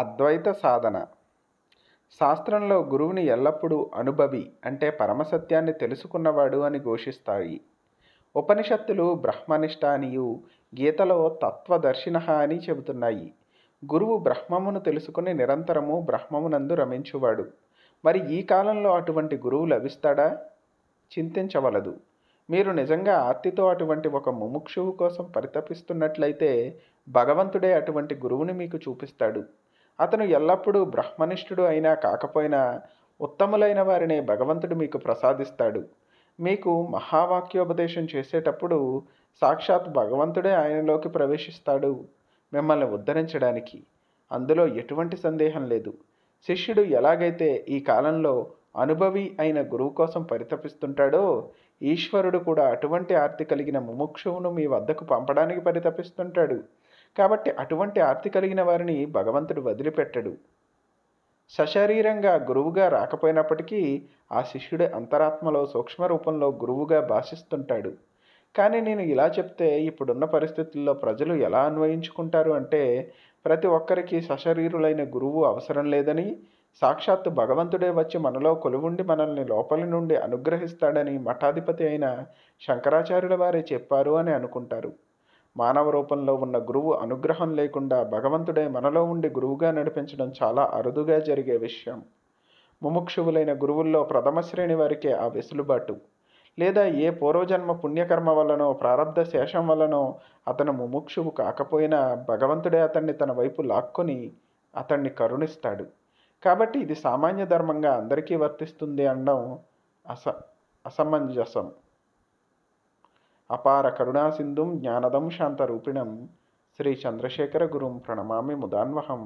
అద్వైత సాధన శాస్త్రంలో గురువుని ఎల్లప్పుడూ అనుభవి అంటే పరమసత్యాన్ని తెలుసుకున్నవాడు అని ఘోషిస్తాయి ఉపనిషత్తులు బ్రహ్మనిష్ట అనియు గీతలో తత్వదర్శిన అని చెబుతున్నాయి గురువు బ్రహ్మమును తెలుసుకుని నిరంతరము బ్రహ్మమునందు రమించువాడు మరి ఈ కాలంలో అటువంటి గురువు లభిస్తాడా చింతించవలదు మీరు నిజంగా ఆర్తితో అటువంటి ఒక ముముక్షువు కోసం పరితపిస్తున్నట్లయితే భగవంతుడే అటువంటి గురువుని మీకు చూపిస్తాడు అతను ఎల్లప్పుడూ బ్రహ్మనిష్ఠుడు అయినా కాకపోయినా ఉత్తములైన వారిని భగవంతుడు మీకు ప్రసాదిస్తాడు మీకు మహావాక్యోపదేశం చేసేటప్పుడు సాక్షాత్ భగవంతుడే ఆయనలోకి ప్రవేశిస్తాడు మిమ్మల్ని ఉద్ధరించడానికి అందులో ఎటువంటి సందేహం లేదు శిష్యుడు ఎలాగైతే ఈ కాలంలో అనుభవి అయిన గురువు కోసం పరితపిస్తుంటాడో ఈశ్వరుడు కూడా అటువంటి ఆర్తి కలిగిన ముముక్షువును మీ వద్దకు పంపడానికి పరితపిస్తుంటాడు కాబట్టి అటువంటి ఆర్తి కలిగిన వారిని భగవంతుడు వదిలిపెట్టడు సశరీరంగా గురువుగా రాకపోయినప్పటికీ ఆ శిష్యుడి అంతరాత్మలో సూక్ష్మ రూపంలో గురువుగా భాషిస్తుంటాడు కానీ నేను ఇలా చెప్తే ఇప్పుడున్న పరిస్థితుల్లో ప్రజలు ఎలా అన్వయించుకుంటారు అంటే ప్రతి ఒక్కరికి సశరీరులైన గురువు అవసరం లేదని సాక్షాత్తు భగవంతుడే వచ్చి మనలో కొలువుండి మనల్ని లోపలి నుండి అనుగ్రహిస్తాడని మఠాధిపతి అయిన శంకరాచార్యుల వారే చెప్పారు అని అనుకుంటారు మానవ రూపంలో ఉన్న గురువు అనుగ్రహం లేకుండా భగవంతుడే మనలో ఉండి గురువుగా నడిపించడం చాలా అరుదుగా జరిగే విషయం ముముక్షువులైన గురువుల్లో ప్రథమ శ్రేణి వారికే ఆ వెసులుబాటు లేదా ఏ పూర్వజన్మ పుణ్యకర్మ వల్లనో ప్రారంధ శేషం వల్లనో అతను ముముక్షువు కాకపోయినా భగవంతుడే అతన్ని తన వైపు లాక్కొని అతన్ని కరుణిస్తాడు కాబట్టి ఇది సామాన్య ధర్మంగా అందరికీ వర్తిస్తుంది అనడం అస అసమంజసం అపార కరుణాసింధుం జ్ఞానదం శాంతరూపిణం శ్రీ చంద్రశేఖర గురుం ప్రణమామి ముదాన్వహం